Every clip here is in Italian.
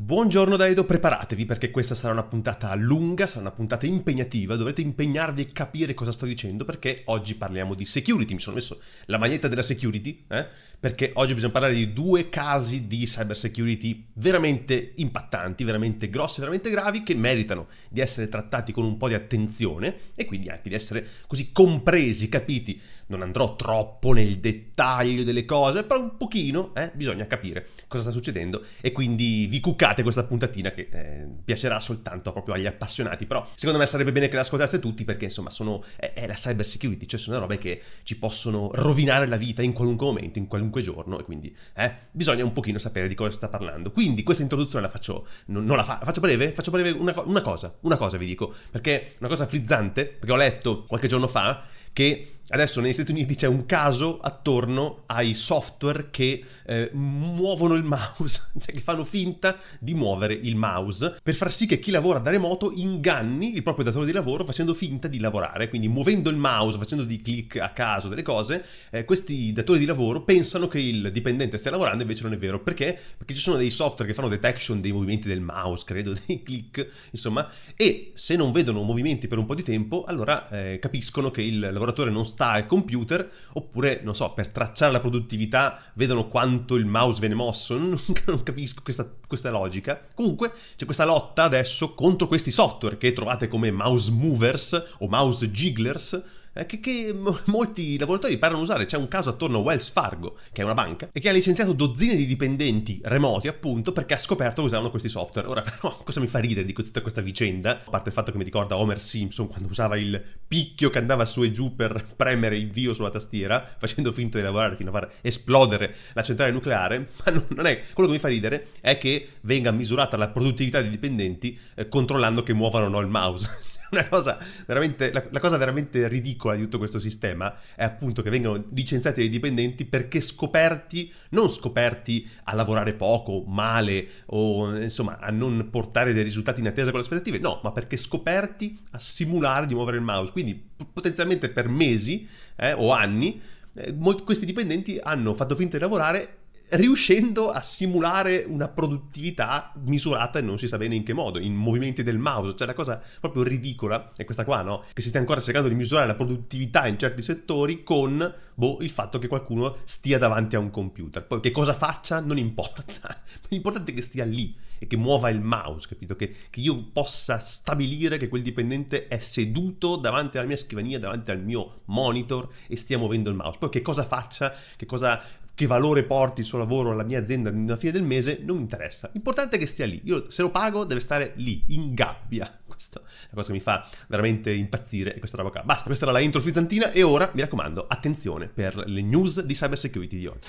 Buongiorno da preparatevi perché questa sarà una puntata lunga, sarà una puntata impegnativa, dovrete impegnarvi e capire cosa sto dicendo perché oggi parliamo di security, mi sono messo la maglietta della security, eh? perché oggi bisogna parlare di due casi di cyber security veramente impattanti, veramente grossi, veramente gravi che meritano di essere trattati con un po' di attenzione e quindi anche di essere così compresi, capiti non andrò troppo nel dettaglio delle cose, però un pochino eh, bisogna capire cosa sta succedendo e quindi vi cuccate questa puntatina che eh, piacerà soltanto proprio agli appassionati, però secondo me sarebbe bene che la ascoltaste tutti perché insomma sono, è, è, la cyber security, cioè sono robe che ci possono rovinare la vita in qualunque momento, in qualunque giorno e quindi eh, bisogna un pochino sapere di cosa sta parlando. Quindi questa introduzione la faccio, non, non la, fa, faccio breve, faccio breve una, una cosa, una cosa vi dico, perché una cosa frizzante, perché ho letto qualche giorno fa che Adesso negli Stati Uniti c'è un caso attorno ai software che eh, muovono il mouse, cioè che fanno finta di muovere il mouse per far sì che chi lavora da remoto inganni il proprio datore di lavoro facendo finta di lavorare, quindi muovendo il mouse, facendo dei click a caso delle cose, eh, questi datori di lavoro pensano che il dipendente stia lavorando, invece non è vero, perché? Perché ci sono dei software che fanno detection dei movimenti del mouse, credo, dei click, insomma, e se non vedono movimenti per un po' di tempo, allora eh, capiscono che il lavoratore non sta sta al computer, oppure, non so, per tracciare la produttività vedono quanto il mouse viene mosso, non, non capisco questa, questa, logica. Comunque c'è questa lotta adesso contro questi software che trovate come mouse movers o mouse jigglers, eh, che, che molti lavoratori parlano usare. C'è un caso attorno a Wells Fargo, che è una banca, e che ha licenziato dozzine di dipendenti remoti, appunto, perché ha scoperto che usavano questi software. Ora, però, cosa mi fa ridere di tutta questa vicenda? A parte il fatto che mi ricorda Homer Simpson quando usava il picchio che andava su e giù per premere il vio sulla tastiera, facendo finta di lavorare fino a far esplodere la centrale nucleare. Ma non, non è. Quello che mi fa ridere è che venga misurata la produttività dei dipendenti eh, controllando che muovano o no il mouse la cosa, la, la cosa veramente ridicola di tutto questo sistema è appunto che vengono licenziati dei dipendenti perché scoperti, non scoperti a lavorare poco, male o insomma a non portare dei risultati in attesa con le aspettative, no, ma perché scoperti a simulare di muovere il mouse. Quindi potenzialmente per mesi eh, o anni eh, molti, questi dipendenti hanno fatto finta di lavorare riuscendo a simulare una produttività misurata e non si sa bene in che modo, in movimenti del mouse, cioè la cosa proprio ridicola è questa qua, no? Che si stia ancora cercando di misurare la produttività in certi settori con boh, il fatto che qualcuno stia davanti a un computer. Poi che cosa faccia non importa, l'importante è che stia lì e che muova il mouse, capito? Che, che io possa stabilire che quel dipendente è seduto davanti alla mia scrivania, davanti al mio monitor e stia muovendo il mouse. Poi che cosa faccia, che cosa che valore porti il suo lavoro alla mia azienda alla fine del mese non mi interessa. L'importante è che stia lì. Io se lo pago deve stare lì, in gabbia. Questa è la cosa che mi fa veramente impazzire questa roba qua. Basta, questa era la intro frizzantina e ora, mi raccomando, attenzione per le news di cybersecurity di oggi.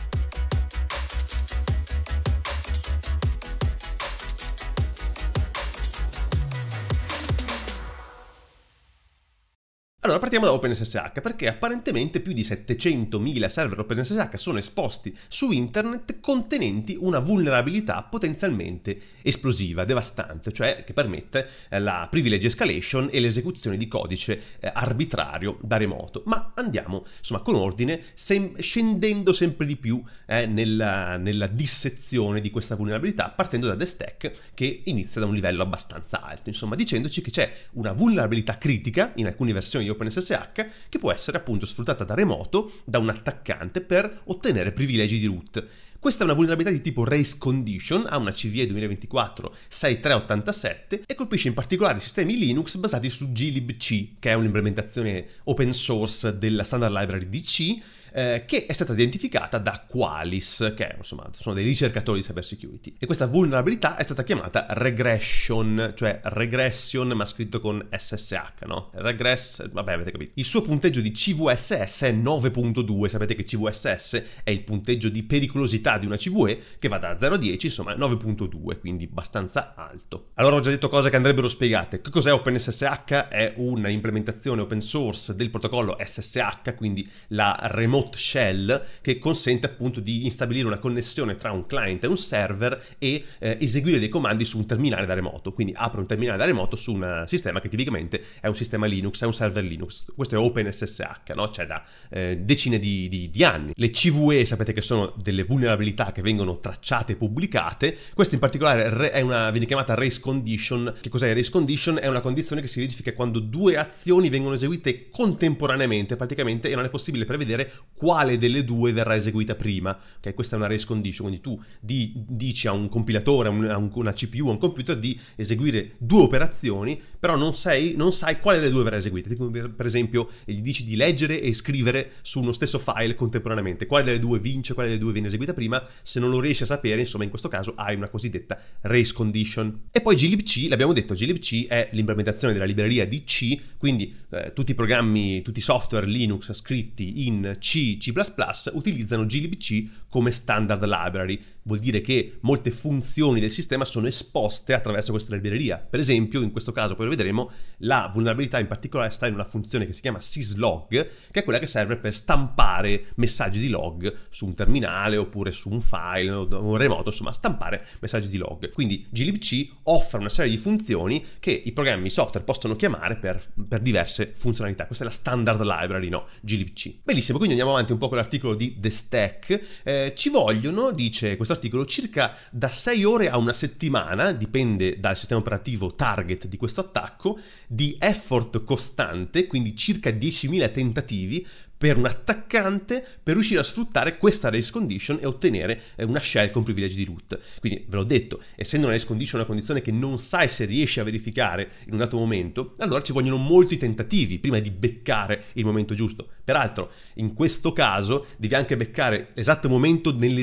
Allora partiamo da OpenSSH perché apparentemente più di 700.000 server OpenSSH sono esposti su internet contenenti una vulnerabilità potenzialmente esplosiva, devastante, cioè che permette eh, la privilege escalation e l'esecuzione di codice eh, arbitrario da remoto. Ma andiamo insomma con ordine sem- scendendo sempre di più eh, nella, nella, dissezione di questa vulnerabilità partendo da The Stack che inizia da un livello abbastanza alto, insomma dicendoci che c'è una vulnerabilità critica in alcune versioni di OpenSSH che può essere appunto sfruttata da remoto da un attaccante per ottenere privilegi di root. Questa è una vulnerabilità di tipo race condition, ha una CVE 2024 6387 e colpisce in particolare sistemi Linux basati su glibc, che è un'implementazione open source della standard library di C eh, che è stata identificata da Qualys, che insomma sono dei ricercatori di cybersecurity. E questa vulnerabilità è stata chiamata regression, cioè regression ma scritto con SSH, no? Regress, vabbè avete capito. Il suo punteggio di CVSS è 9.2, sapete che CVSS è il punteggio di pericolosità di una CVE che va da 0 a 10, insomma 9.2, quindi abbastanza alto. Allora ho già detto cose che andrebbero spiegate. Che cos'è OpenSSH? È un'implementazione open source del protocollo SSH, quindi la remote not shell che consente appunto di instabilire una connessione tra un client e un server e eh, eseguire dei comandi su un terminale da remoto. Quindi apre un terminale da remoto su un sistema che tipicamente è un sistema Linux, è un server Linux. Questo è OpenSSH, no? C'è da eh, decine di, di, di anni. Le CVE sapete che sono delle vulnerabilità che vengono tracciate e pubblicate. Questa in particolare è una, viene chiamata race condition. Che cos'è race condition? È una condizione che si verifica quando due azioni vengono eseguite contemporaneamente praticamente e non è possibile prevedere quale delle due verrà eseguita prima. Okay? Questa è una race condition, quindi tu di, dici a un compilatore, a, un, a una CPU, a un computer di eseguire due operazioni, però non, sei, non sai quale delle due verrà eseguita. Tipo, per esempio gli dici di leggere e scrivere su uno stesso file contemporaneamente. Quale delle due vince, quale delle due viene eseguita prima, se non lo riesci a sapere, insomma in questo caso hai una cosiddetta race condition. E poi glibc, l'abbiamo detto, glibc è l'implementazione della libreria di C, quindi eh, tutti i programmi, tutti i software Linux scritti in C c, utilizzano glibc come standard library. Vuol dire che molte funzioni del sistema sono esposte attraverso questa libreria. Per esempio, in questo caso, poi lo vedremo, la vulnerabilità in particolare sta in una funzione che si chiama syslog, che è quella che serve per stampare messaggi di log su un terminale oppure su un file o un remoto, insomma, stampare messaggi di log. Quindi glibc offre una serie di funzioni che i programmi software possono chiamare per, per diverse funzionalità. Questa è la standard library, no? glibc. Bellissimo, quindi andiamo avanti un po' con l'articolo di The Stack. Eh, eh, ci vogliono, dice questo articolo, circa da 6 ore a una settimana, dipende dal sistema operativo target di questo attacco, di effort costante, quindi circa 10.000 tentativi per un attaccante per riuscire a sfruttare questa race condition e ottenere eh, una shell con privilegi di root. Quindi ve l'ho detto, essendo una race condition una condizione che non sai se riesci a verificare in un dato momento, allora ci vogliono molti tentativi prima di beccare il momento giusto. Peraltro, in questo caso devi anche beccare l'esatto momento nel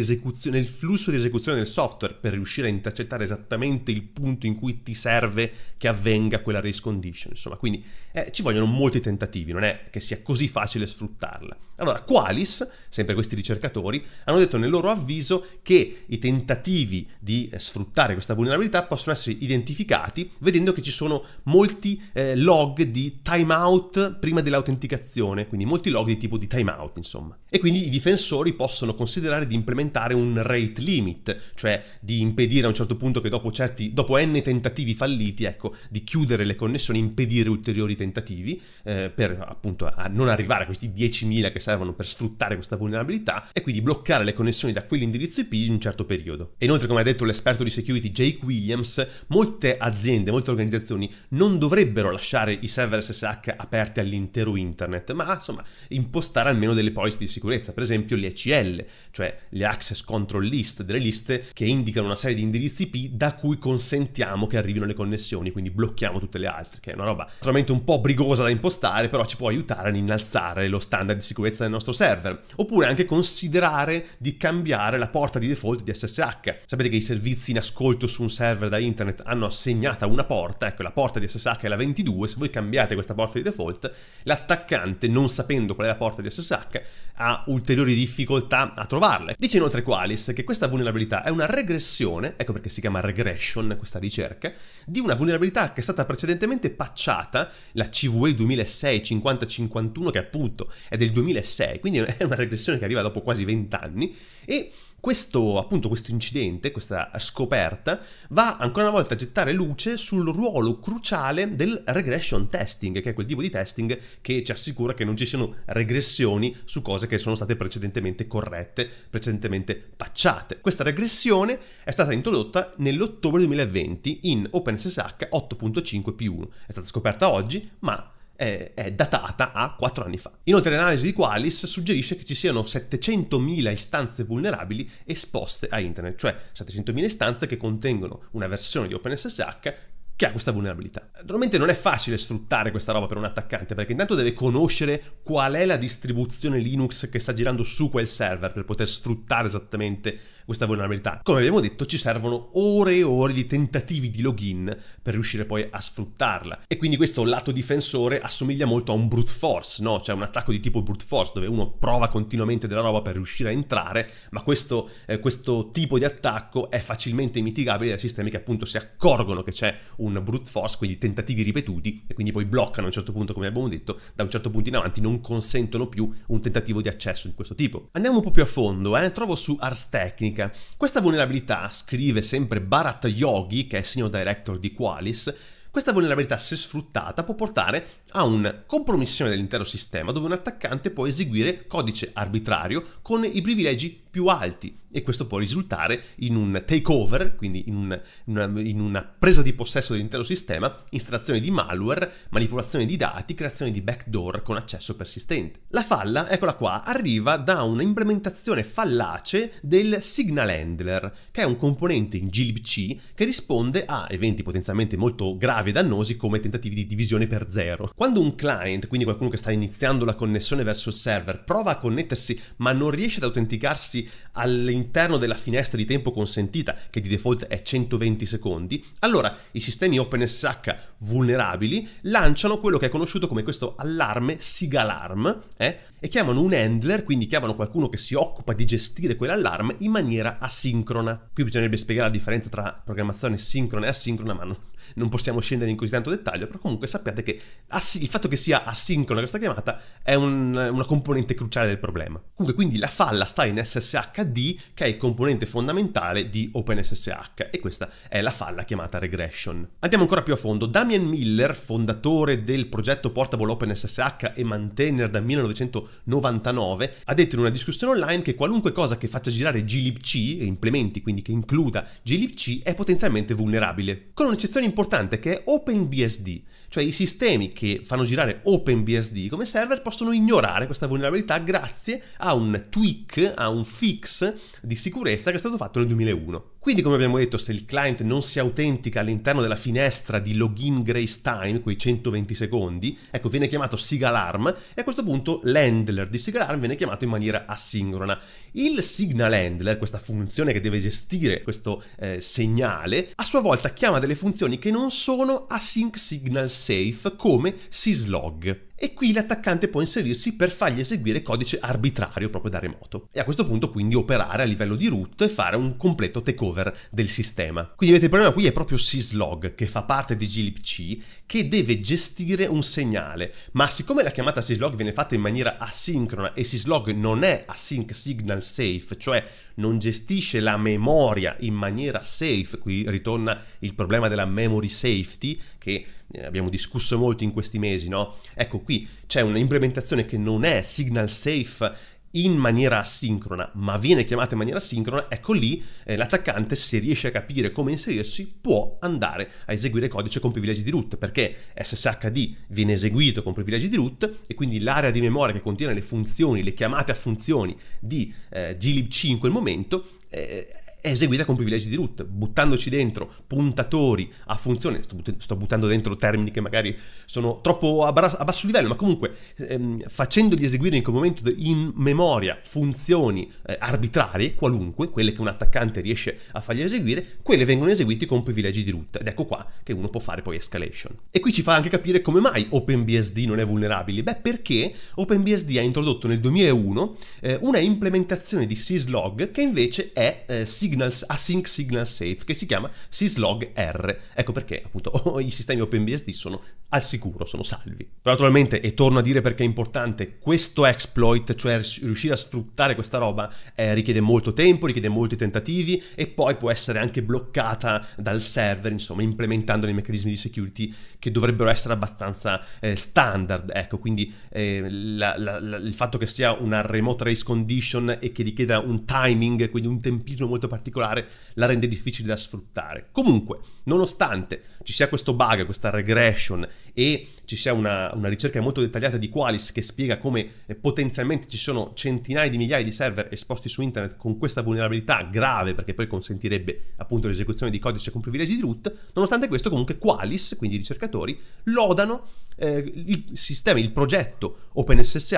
flusso di esecuzione del software per riuscire a intercettare esattamente il punto in cui ti serve che avvenga quella race condition. Insomma, quindi eh, ci vogliono molti tentativi, non è che sia così facile sfruttarla. Allora, Qualis, sempre questi ricercatori, hanno detto nel loro avviso che i tentativi di eh, sfruttare questa vulnerabilità possono essere identificati vedendo che ci sono molti eh, log di timeout prima dell'autenticazione, quindi molti log di tipo di timeout, insomma. E quindi i difensori possono considerare di implementare un rate limit, cioè di impedire a un certo punto che dopo certi, dopo n tentativi falliti, ecco, di chiudere le connessioni, impedire ulteriori tentativi tentativi eh, per appunto a non arrivare a questi 10.000 che servono per sfruttare questa vulnerabilità e quindi bloccare le connessioni da quell'indirizzo IP in un certo periodo. E inoltre, come ha detto l'esperto di security Jake Williams, molte aziende, molte organizzazioni non dovrebbero lasciare i server SSH aperti all'intero internet, ma insomma impostare almeno delle policy di sicurezza, per esempio le ACL, cioè le Access Control List, delle liste che indicano una serie di indirizzi IP da cui consentiamo che arrivino le connessioni, quindi blocchiamo tutte le altre, che è una roba veramente un po' po' brigosa da impostare, però ci può aiutare ad innalzare lo standard di sicurezza del nostro server. Oppure anche considerare di cambiare la porta di default di SSH. Sapete che i servizi in ascolto su un server da internet hanno assegnata una porta, ecco la porta di SSH è la 22, se voi cambiate questa porta di default, l'attaccante, non sapendo qual è la porta di SSH, ha ulteriori difficoltà a trovarle. Dice inoltre Qualis che questa vulnerabilità è una regressione, ecco perché si chiama regression questa ricerca, di una vulnerabilità che è stata precedentemente patchata, la CVE 2006 50-51 che appunto è del 2006, quindi è una regressione che arriva dopo quasi 20 anni e questo, appunto, questo incidente, questa scoperta, va ancora una volta a gettare luce sul ruolo cruciale del regression testing, che è quel tipo di testing che ci assicura che non ci siano regressioni su cose che sono state precedentemente corrette, precedentemente patchate. Questa regressione è stata introdotta nell'ottobre 2020 in OpenSSH 8.5 più 1. È stata scoperta oggi, ma è, è datata a 4 anni fa. Inoltre l'analisi di Qualys suggerisce che ci siano 700.000 istanze vulnerabili esposte a internet, cioè 700.000 istanze che contengono una versione di OpenSSH che ha questa vulnerabilità. Naturalmente non è facile sfruttare questa roba per un attaccante, perché intanto deve conoscere qual è la distribuzione Linux che sta girando su quel server per poter sfruttare esattamente questa vulnerabilità. Come abbiamo detto, ci servono ore e ore di tentativi di login per riuscire poi a sfruttarla. E quindi questo lato difensore assomiglia molto a un brute force, no? Cioè un attacco di tipo brute force, dove uno prova continuamente della roba per riuscire a entrare, ma questo, eh, questo tipo di attacco è facilmente mitigabile da sistemi che appunto si accorgono che c'è un un brute force, quindi tentativi ripetuti, e quindi poi bloccano a un certo punto, come abbiamo detto, da un certo punto in avanti non consentono più un tentativo di accesso di questo tipo. Andiamo un po' più a fondo, eh? trovo su Ars Technica. Questa vulnerabilità, scrive sempre Bharat Yogi, che è il signor director di Qualis, questa vulnerabilità, se sfruttata, può portare a una compromissione dell'intero sistema dove un attaccante può eseguire codice arbitrario con i privilegi più alti e questo può risultare in un takeover, quindi in una, in una, presa di possesso dell'intero sistema, installazione di malware, manipolazione di dati, creazione di backdoor con accesso persistente. La falla, eccola qua, arriva da un'implementazione fallace del signal handler, che è un componente in glibc che risponde a eventi potenzialmente molto gravi e dannosi come tentativi di divisione per zero. Quando quando un client, quindi qualcuno che sta iniziando la connessione verso il server, prova a connettersi ma non riesce ad autenticarsi all'interno della finestra di tempo consentita, che di default è 120 secondi, allora i sistemi OpenSH vulnerabili lanciano quello che è conosciuto come questo allarme SIGALARM, eh, e chiamano un handler, quindi chiamano qualcuno che si occupa di gestire quell'allarme in maniera asincrona. Qui bisognerebbe spiegare la differenza tra programmazione sincrona e asincrona, ma non, non possiamo scendere in così tanto dettaglio, però comunque sappiate che assi- il fatto che sia asincrona questa chiamata è un, una componente cruciale del problema. Comunque quindi la falla sta in SSHD che è il componente fondamentale di OpenSSH e questa è la falla chiamata regression. Andiamo ancora più a fondo. Damien Miller, fondatore del progetto Portable OpenSSH e maintainer dal 1990, 99, ha detto in una discussione online che qualunque cosa che faccia girare glibc e implementi, quindi che includa glibc, è potenzialmente vulnerabile. Con un'eccezione importante che è OpenBSD, cioè i sistemi che fanno girare OpenBSD come server possono ignorare questa vulnerabilità grazie a un tweak, a un fix di sicurezza che è stato fatto nel 2001. Quindi, come abbiamo detto, se il client non si autentica all'interno della finestra di login grace time, quei 120 secondi, ecco, viene chiamato SigalArm e a questo punto l'handler di SigalArm viene chiamato in maniera asincrona. Il signal handler, questa funzione che deve gestire questo eh, segnale, a sua volta chiama delle funzioni che non sono async signal safe come syslog e qui l'attaccante può inserirsi per fargli eseguire codice arbitrario proprio da remoto e a questo punto quindi operare a livello di root e fare un completo takeover del sistema. Quindi vedete il problema qui è proprio syslog che fa parte di glibc che deve gestire un segnale ma siccome la chiamata syslog viene fatta in maniera asincrona e syslog non è async signal safe cioè non gestisce la memoria in maniera safe qui ritorna il problema della memory safety che abbiamo discusso molto in questi mesi, no? Ecco, qui c'è un'implementazione che non è signal safe in maniera asincrona, ma viene chiamata in maniera asincrona, ecco lì eh, l'attaccante, se riesce a capire come inserirsi, può andare a eseguire codice con privilegi di root, perché SSHD viene eseguito con privilegi di root e quindi l'area di memoria che contiene le funzioni, le chiamate a funzioni di eh, glib in quel momento eh, è eseguita con privilegi di root, buttandoci dentro puntatori a funzione, sto, but- sto buttando dentro termini che magari sono troppo a, bra- a basso livello, ma comunque ehm, facendogli eseguire in quel momento in memoria funzioni eh, arbitrarie, qualunque, quelle che un attaccante riesce a fargli eseguire, quelle vengono eseguite con privilegi di root, ed ecco qua che uno può fare poi escalation. E qui ci fa anche capire come mai OpenBSD non è vulnerabile, beh perché OpenBSD ha introdotto nel 2001 eh, una implementazione di syslog che invece è eh, signals, async signal safe che si chiama syslog R. Ecco perché appunto i sistemi OpenBSD sono al sicuro, sono salvi. Però naturalmente, e torno a dire perché è importante, questo exploit, cioè riuscire a sfruttare questa roba, eh, richiede molto tempo, richiede molti tentativi e poi può essere anche bloccata dal server, insomma, implementando dei meccanismi di security che dovrebbero essere abbastanza eh, standard. Ecco, quindi eh, la, la, la, il fatto che sia una remote race condition e che richieda un timing, quindi un tempismo molto particolare, particolare la rende difficile da sfruttare. Comunque, nonostante ci sia questo bug, questa regression e ci sia una, una ricerca molto dettagliata di Qualys che spiega come eh, potenzialmente ci sono centinaia di migliaia di server esposti su internet con questa vulnerabilità grave perché poi consentirebbe appunto l'esecuzione di codice con privilegi di root, nonostante questo comunque Qualys, quindi i ricercatori, lodano eh, il sistema, il progetto OpenSSH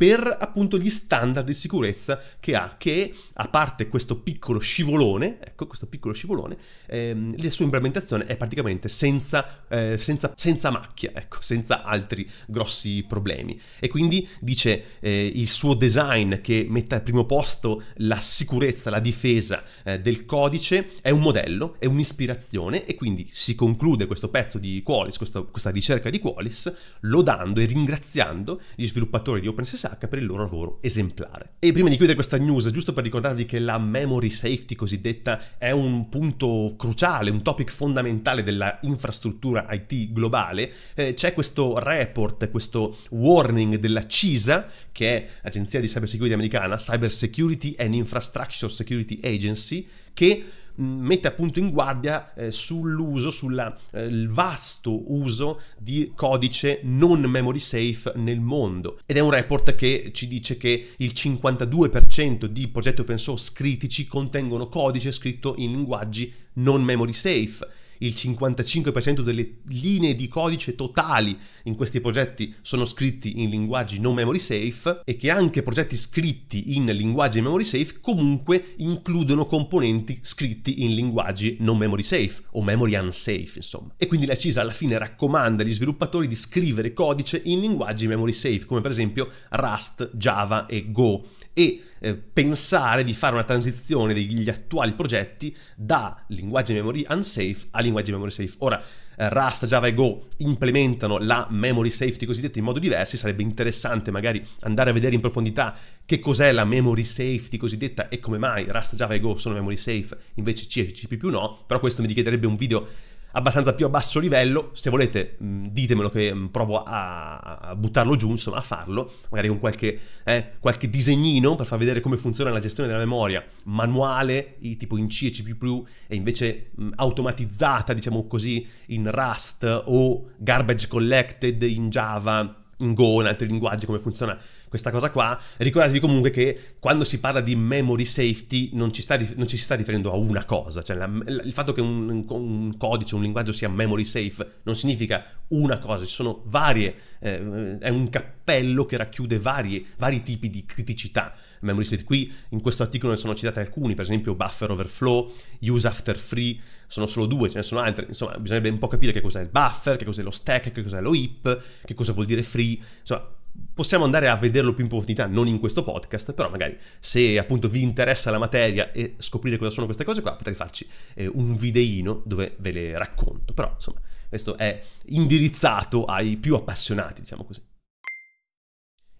per appunto gli standard di sicurezza che ha, che a parte questo piccolo scivolone, ecco questo piccolo scivolone, ehm, la sua implementazione è praticamente senza, eh, senza, senza, macchia, ecco, senza altri grossi problemi. E quindi dice eh, il suo design che mette al primo posto la sicurezza, la difesa eh, del codice, è un modello, è un'ispirazione e quindi si conclude questo pezzo di Qualis, questo, questa ricerca di Qualis, lodando e ringraziando gli sviluppatori di OpenSSL Sacca per il loro lavoro esemplare. E prima di chiudere questa news, giusto per ricordarvi che la memory safety cosiddetta è un punto cruciale, un topic fondamentale della infrastruttura IT globale, eh, c'è questo report, questo warning della CISA, che è l'agenzia di cybersecurity americana, Cyber Security and Infrastructure Security Agency, che Mm, mette appunto in guardia eh, sull'uso, sul eh, vasto uso di codice non memory safe nel mondo. Ed è un report che ci dice che il 52% di progetti open source critici contengono codice scritto in linguaggi non memory safe il 55% delle linee di codice totali in questi progetti sono scritti in linguaggi non memory safe e che anche progetti scritti in linguaggi memory safe comunque includono componenti scritti in linguaggi non memory safe o memory unsafe, insomma. E quindi la CISA alla fine raccomanda agli sviluppatori di scrivere codice in linguaggi memory safe, come per esempio Rust, Java e Go e eh, pensare di fare una transizione degli attuali progetti da linguaggi memory unsafe a linguaggi memory safe. Ora, eh, Rust, Java e Go implementano la memory safety cosiddetta in modo diverso, sarebbe interessante magari andare a vedere in profondità che cos'è la memory safety cosiddetta e come mai Rust, Java e Go sono memory safe, invece C e C++ no, però questo mi richiederebbe un video abbastanza più a basso livello, se volete mm, ditemelo che mm, provo a buttarlo giù, insomma a farlo, magari con qualche, eh, qualche disegnino per far vedere come funziona la gestione della memoria manuale, tipo in C e C++ e invece mh, mm, automatizzata, diciamo così, in Rust o garbage collected in Java, in Go, in altri linguaggi, come funziona questa cosa qua, ricordatevi comunque che quando si parla di memory safety non ci, sta, non ci si sta riferendo a una cosa, cioè la, la, il fatto che un, un, codice, un linguaggio sia memory safe non significa una cosa, ci sono varie, eh, è un cappello che racchiude varie, vari tipi di criticità. Memory safe qui, in questo articolo ne sono citate alcuni, per esempio buffer overflow, use after free, sono solo due, ce ne sono altri, insomma bisognerebbe un po' capire che cos'è il buffer, che cos'è lo stack, che cos'è lo heap, che cosa vuol dire free, insomma Possiamo andare a vederlo più in profondità, non in questo podcast, però magari se appunto vi interessa la materia e scoprire cosa sono queste cose qua, potrei farci eh, un videino dove ve le racconto. Però insomma, questo è indirizzato ai più appassionati, diciamo così.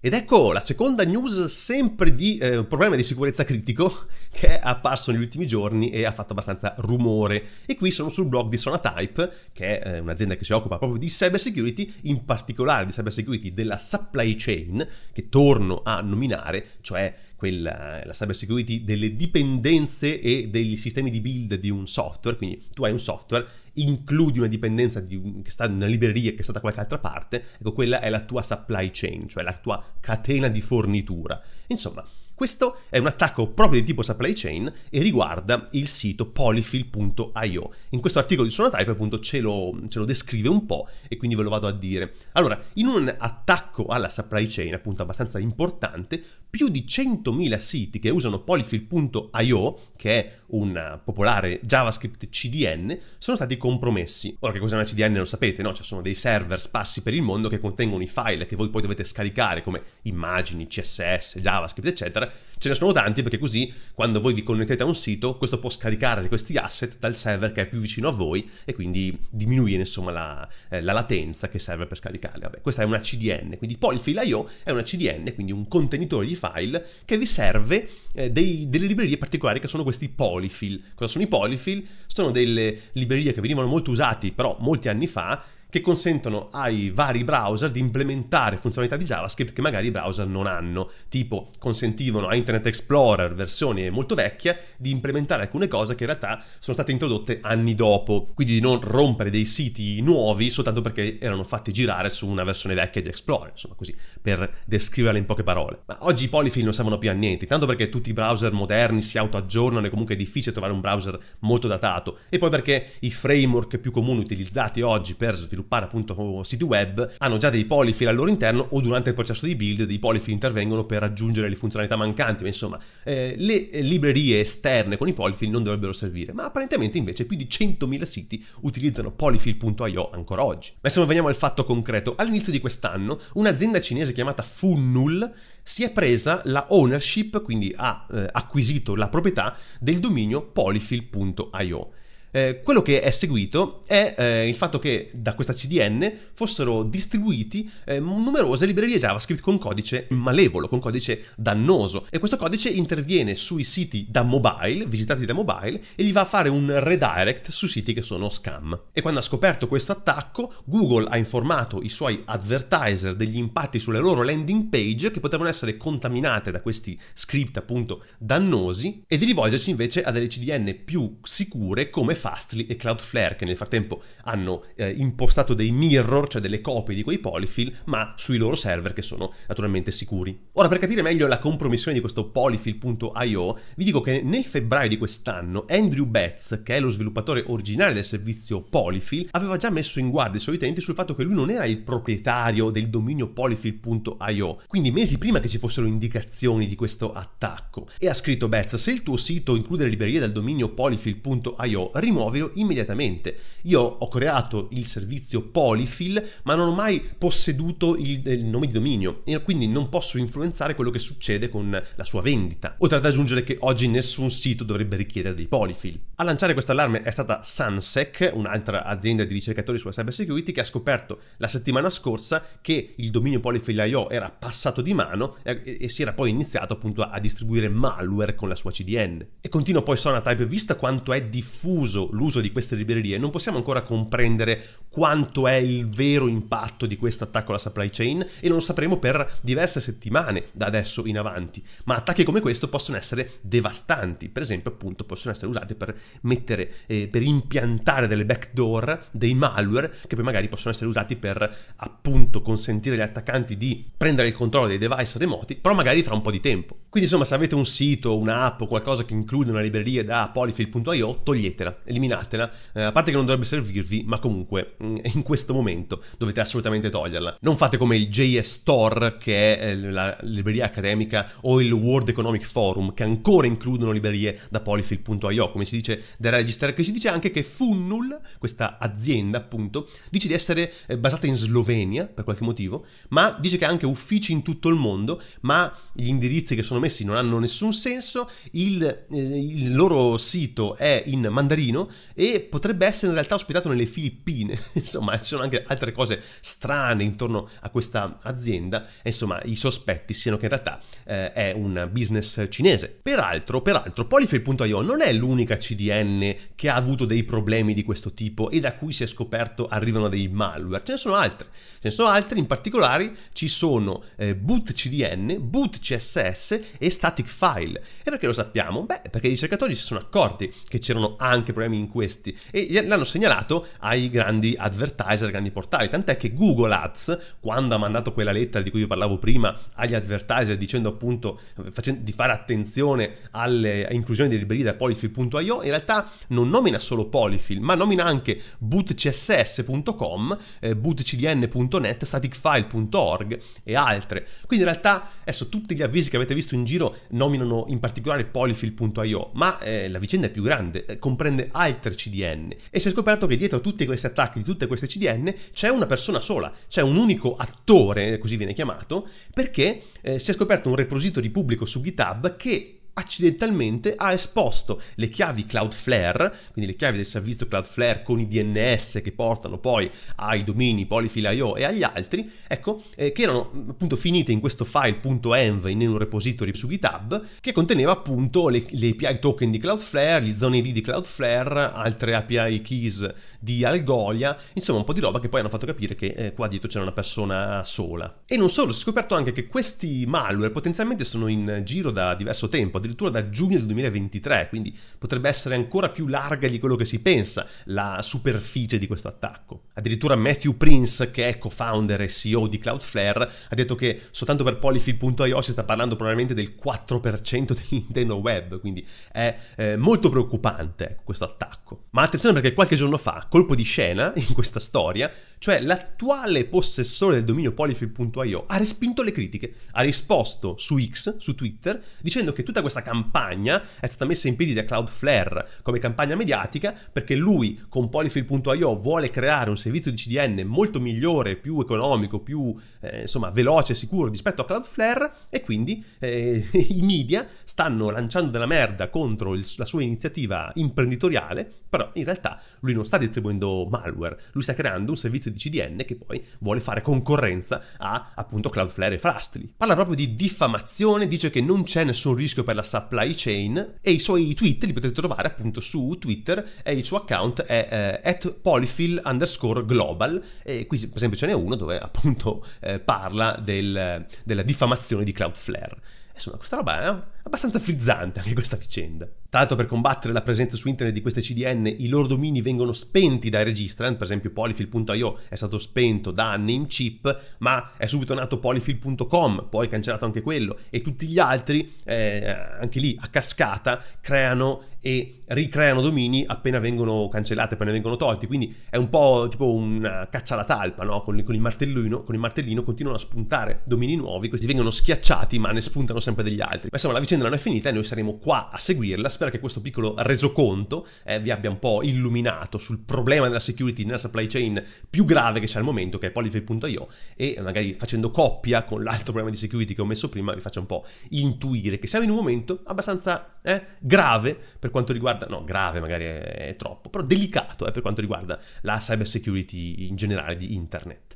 Ed ecco la seconda news sempre di eh, un problema di sicurezza critico che è apparso negli ultimi giorni e ha fatto abbastanza rumore. E qui sono sul blog di Sonatype, che è eh, un'azienda che si occupa proprio di cyber security, in particolare di cyber security della supply chain, che torno a nominare, cioè quella, la cyber security delle dipendenze e dei sistemi di build di un software, quindi tu hai un software includi una dipendenza di un, che sta in una libreria, che sta da qualche altra parte, ecco, quella è la tua supply chain, cioè la tua catena di fornitura. Insomma, questo è un attacco proprio di tipo supply chain e riguarda il sito polyfill.io. In questo articolo di Sonatype appunto ce lo, ce lo descrive un po' e quindi ve lo vado a dire. Allora, in un attacco alla supply chain appunto abbastanza importante, più di 100.000 siti che usano polyfill.io, che è un popolare JavaScript CDN, sono stati compromessi. Ora che cos'è una CDN lo sapete, no? Ci cioè, sono dei server sparsi per il mondo che contengono i file che voi poi dovete scaricare come immagini, CSS, JavaScript, eccetera, Ce ne sono tanti perché così quando voi vi connettete a un sito, questo può scaricare questi asset dal server che è più vicino a voi e quindi diminuire insomma la, eh, la latenza che serve per scaricarli. Vabbè, questa è una CDN, quindi Polyfill.io è una CDN, quindi un contenitore di file che vi serve eh, dei, delle librerie particolari che sono questi polyfill. Cosa sono i polyfill? Sono delle librerie che venivano molto usate però molti anni fa che consentono ai vari browser di implementare funzionalità di JavaScript che magari i browser non hanno, tipo consentivano a Internet Explorer, versione molto vecchia, di implementare alcune cose che in realtà sono state introdotte anni dopo, quindi di non rompere dei siti nuovi soltanto perché erano fatti girare su una versione vecchia di Explorer, insomma così, per descriverla in poche parole. Ma oggi i polyfill non servono più a niente, tanto perché tutti i browser moderni si autoaggiornano e comunque è difficile trovare un browser molto datato, e poi perché i framework più comuni utilizzati oggi per sviluppare sviluppare appunto siti web hanno già dei polyfill al loro interno o durante il processo di build dei polyfill intervengono per aggiungere le funzionalità mancanti, ma insomma eh, le eh, librerie esterne con i polyfill non dovrebbero servire, ma apparentemente invece più di 100.000 siti utilizzano polyfill.io ancora oggi. Ma insomma veniamo al fatto concreto, all'inizio di quest'anno un'azienda cinese chiamata Funnul si è presa la ownership, quindi ha eh, acquisito la proprietà del dominio polyfill.io. Eh, quello che è seguito è eh, il fatto che da questa CDN fossero distribuiti eh, numerose librerie JavaScript con codice malevolo, con codice dannoso e questo codice interviene sui siti da mobile, visitati da mobile e gli va a fare un redirect su siti che sono scam. E quando ha scoperto questo attacco, Google ha informato i suoi advertiser degli impatti sulle loro landing page che potevano essere contaminate da questi script appunto dannosi e di rivolgersi invece a delle CDN più sicure come Fastly e Cloudflare che nel frattempo hanno eh, impostato dei mirror, cioè delle copie di quei polyfill, ma sui loro server che sono naturalmente sicuri. Ora per capire meglio la compromissione di questo polyfill.io vi dico che nel febbraio di quest'anno Andrew Betts, che è lo sviluppatore originale del servizio Polyfill, aveva già messo in guardia i suoi utenti sul fatto che lui non era il proprietario del dominio polyfill.io, quindi mesi prima che ci fossero indicazioni di questo attacco. E ha scritto Betts, se il tuo sito include le librerie dal dominio polyfill.io, rimuoverlo immediatamente. Io ho creato il servizio Polyfill, ma non ho mai posseduto il, il nome di dominio e quindi non posso influenzare quello che succede con la sua vendita. Oltre ad aggiungere che oggi nessun sito dovrebbe richiedere dei polyfill. A lanciare questo allarme è stata Sunsec, un'altra azienda di ricercatori sulla cybersecurity che ha scoperto la settimana scorsa che il dominio polyfill.io era passato di mano e, e, si era poi iniziato appunto a, distribuire malware con la sua CDN. E continua poi Sonatype, visto quanto è diffuso caso l'uso di queste librerie, non possiamo ancora comprendere quanto è il vero impatto di questo attacco alla supply chain e non lo sapremo per diverse settimane da adesso in avanti. Ma attacchi come questo possono essere devastanti, per esempio appunto possono essere usati per mettere, eh, per impiantare delle backdoor, dei malware che poi magari possono essere usati per appunto consentire agli attaccanti di prendere il controllo dei device remoti, però magari fra un po' di tempo. Quindi insomma se avete un sito, un'app o qualcosa che include una libreria da polyfill.io, toglietela eliminatela, eh, a parte che non dovrebbe servirvi, ma comunque mm, in questo momento dovete assolutamente toglierla. Non fate come il JSTOR, che è eh, la libreria accademica, o il World Economic Forum, che ancora includono librerie da polyfill.io, come si dice del register, che si dice anche che Funnul, questa azienda appunto, dice di essere eh, basata in Slovenia per qualche motivo, ma dice che ha anche uffici in tutto il mondo, ma gli indirizzi che sono messi non hanno nessun senso, il, eh, il loro sito è in mandarino, Marino e potrebbe essere in realtà ospitato nelle Filippine. insomma, ci sono anche altre cose strane intorno a questa azienda. insomma, i sospetti siano che in realtà eh, è un business cinese. Peraltro, peraltro, Polyfill.io non è l'unica CDN che ha avuto dei problemi di questo tipo e da cui si è scoperto arrivano dei malware. Ce ne sono altri. Ce ne sono altri, in particolare ci sono eh, boot CDN, boot CSS e static file. E perché lo sappiamo? Beh, perché i ricercatori si sono accorti che c'erano anche problemi problemi in questi e l'hanno segnalato ai grandi advertiser, grandi portali, tant'è che Google Ads, quando ha mandato quella lettera di cui vi parlavo prima agli advertiser dicendo appunto facendo, di fare attenzione alle inclusioni di librerie da polyfill.io, in realtà non nomina solo polyfill, ma nomina anche bootcss.com, eh, bootcdn.net, staticfile.org e altre. Quindi in realtà adesso tutti gli avvisi che avete visto in giro nominano in particolare polyfill.io, ma eh, la vicenda è più grande, eh, comprende altre CDN e si è scoperto che dietro a tutti questi attacchi di tutte queste CDN c'è una persona sola, c'è un unico attore, così viene chiamato, perché eh, si è scoperto un repository pubblico su GitHub che accidentalmente ha esposto le chiavi Cloudflare, quindi le chiavi del servizio Cloudflare con i DNS che portano poi ai domini polyfill.io e agli altri, ecco, eh, che erano mm, appunto finite in questo file.env in un repository su GitHub che conteneva appunto le, le API token di Cloudflare, gli zone ID di Cloudflare, altre API keys di Algolia, insomma un po' di roba che poi hanno fatto capire che eh, qua dietro c'era una persona sola. E non solo, si è scoperto anche che questi malware potenzialmente sono in giro da diverso tempo, addirittura da giugno del 2023, quindi potrebbe essere ancora più larga di quello che si pensa la superficie di questo attacco. Addirittura Matthew Prince, che è co-founder e CEO di Cloudflare, ha detto che soltanto per polyfill.io si sta parlando probabilmente del 4% dell'interno web, quindi è eh, molto preoccupante ecco, questo attacco. Ma attenzione perché qualche giorno fa, colpo di scena in questa storia, cioè l'attuale possessore del dominio polyfill.io ha respinto le critiche, ha risposto su X, su Twitter, dicendo che tutta questa questa campagna è stata messa in piedi da Cloudflare come campagna mediatica perché lui con polyfill.io vuole creare un servizio di CDN molto migliore, più economico, più eh, insomma veloce e sicuro rispetto a Cloudflare e quindi eh, i media stanno lanciando della merda contro il, la sua iniziativa imprenditoriale però in realtà lui non sta distribuendo malware, lui sta creando un servizio di CDN che poi vuole fare concorrenza a appunto Cloudflare e Frastly. Parla proprio di diffamazione, dice che non c'è nessun rischio per la supply chain e i suoi tweet li potete trovare appunto su Twitter e il suo account è eh, at polyfill underscore global e qui per esempio ce n'è uno dove appunto eh, parla del, della diffamazione di Cloudflare. Insomma, questa roba è... Eh? abbastanza frizzante anche questa vicenda. Tra l'altro per combattere la presenza su internet di queste CDN i loro domini vengono spenti dai registrant, per esempio polyfill.io è stato spento da Namecheap, ma è subito nato polyfill.com, poi cancellato anche quello, e tutti gli altri, eh, anche lì a cascata, creano e ricreano domini appena vengono cancellati, appena vengono tolti, quindi è un po' tipo una caccia alla talpa, no? con, con, il martellino, con il martellino continuano a spuntare domini nuovi, questi vengono schiacciati ma ne spuntano sempre degli altri. Ma insomma la vicenda non è finita e noi saremo qua a seguirla. Spero che questo piccolo resoconto eh, vi abbia un po' illuminato sul problema della security nella supply chain più grave che c'è al momento, che è polyfair.io, e magari facendo coppia con l'altro problema di security che ho messo prima vi faccia un po' intuire che siamo in un momento abbastanza eh, grave per quanto riguarda, no grave magari è, è troppo, però delicato eh, per quanto riguarda la cyber security in generale di internet.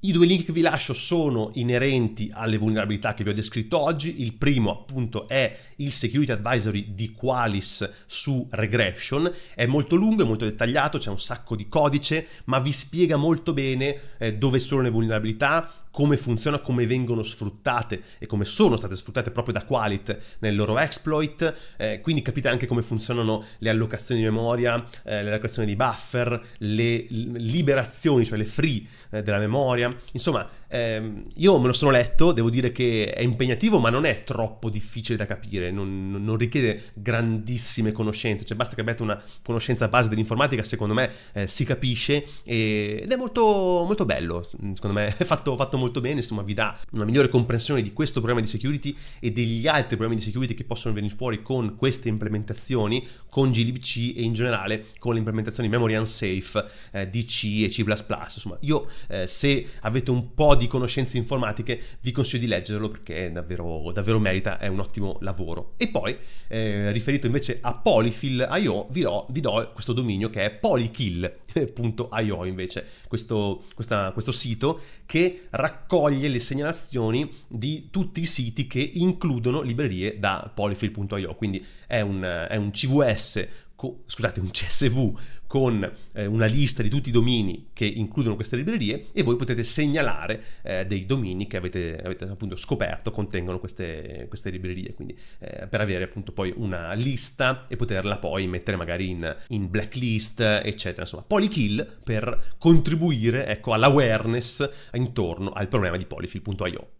I due link che vi lascio sono inerenti alle vulnerabilità che vi ho descritto oggi. Il primo appunto è il security advisory di Qualys su regression. È molto lungo, è molto dettagliato, c'è un sacco di codice, ma vi spiega molto bene eh, dove sono le vulnerabilità, come funziona, come vengono sfruttate e come sono state sfruttate proprio da Qualit nel loro exploit, eh, quindi capite anche come funzionano le allocazioni di memoria, eh, le allocazioni di buffer, le liberazioni, cioè le free eh, della memoria, insomma eh, io me lo sono letto, devo dire che è impegnativo, ma non è troppo difficile da capire, non, non richiede grandissime conoscenze, cioè basta che abbiate una conoscenza base dell'informatica, secondo me eh, si capisce e, ed è molto, molto bello, secondo me è fatto, fatto, molto bene, insomma vi dà una migliore comprensione di questo problema di security e degli altri problemi di security che possono venire fuori con queste implementazioni, con glibc e in generale con le implementazioni memory unsafe eh, di C e C++, insomma io eh, se avete un po' di conoscenze informatiche, vi consiglio di leggerlo perché davvero, davvero merita, è un ottimo lavoro. E poi, eh, riferito invece a Polyfill.io, vi, vi do, questo dominio che è polykill.io invece, questo, questa, questo sito che raccoglie le segnalazioni di tutti i siti che includono librerie da polyfill.io, quindi è un, è un CVS, co- scusate, un CSV con eh, una lista di tutti i domini che includono queste librerie e voi potete segnalare eh, dei domini che avete, avete, appunto scoperto contengono queste, queste librerie, quindi eh, per avere appunto poi una lista e poterla poi mettere magari in, in blacklist, eccetera. Insomma, Polykill per contribuire ecco, all'awareness intorno al problema di polyfill.io.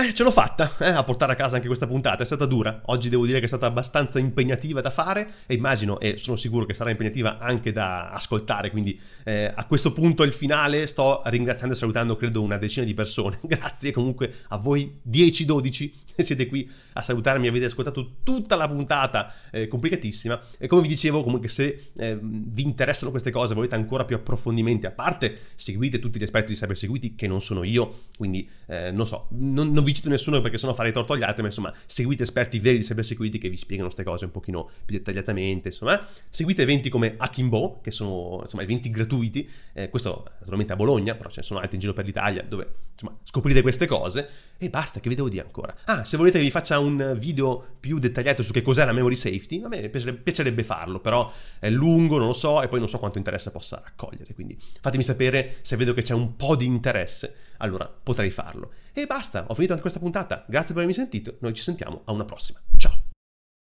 Eh, ce l'ho fatta eh, a portare a casa anche questa puntata, è stata dura. Oggi devo dire che è stata abbastanza impegnativa da fare e immagino e sono sicuro che sarà impegnativa anche da ascoltare, quindi eh, a questo punto il finale sto ringraziando e salutando credo una decina di persone. Grazie comunque a voi 10-12 siete qui a salutarmi, avete ascoltato tutta la puntata eh, complicatissima. E come vi dicevo, comunque se eh, vi interessano queste cose, volete ancora più approfondimenti, a parte seguite tutti gli aspetti di cyberseguity che non sono io, quindi eh, non so, non, non, vi cito nessuno perché sennò farei torto agli altri, ma insomma, seguite esperti veri di cybersecurity che vi spiegano queste cose un pochino più dettagliatamente, insomma. Seguite eventi come Akimbo, che sono insomma eventi gratuiti, eh, questo naturalmente a Bologna, però ce ne sono altri in giro per l'Italia dove insomma scoprite queste cose e basta che vi devo dire ancora. Ah, se volete vi faccia un video più dettagliato su che cos'è la memory safety, va bene, piacerebbe farlo, però è lungo, non lo so, e poi non so quanto interesse possa raccogliere, quindi fatemi sapere se vedo che c'è un po' di interesse, allora potrei farlo. E basta, ho finito anche questa puntata, grazie per avermi sentito, noi ci sentiamo a una prossima, ciao!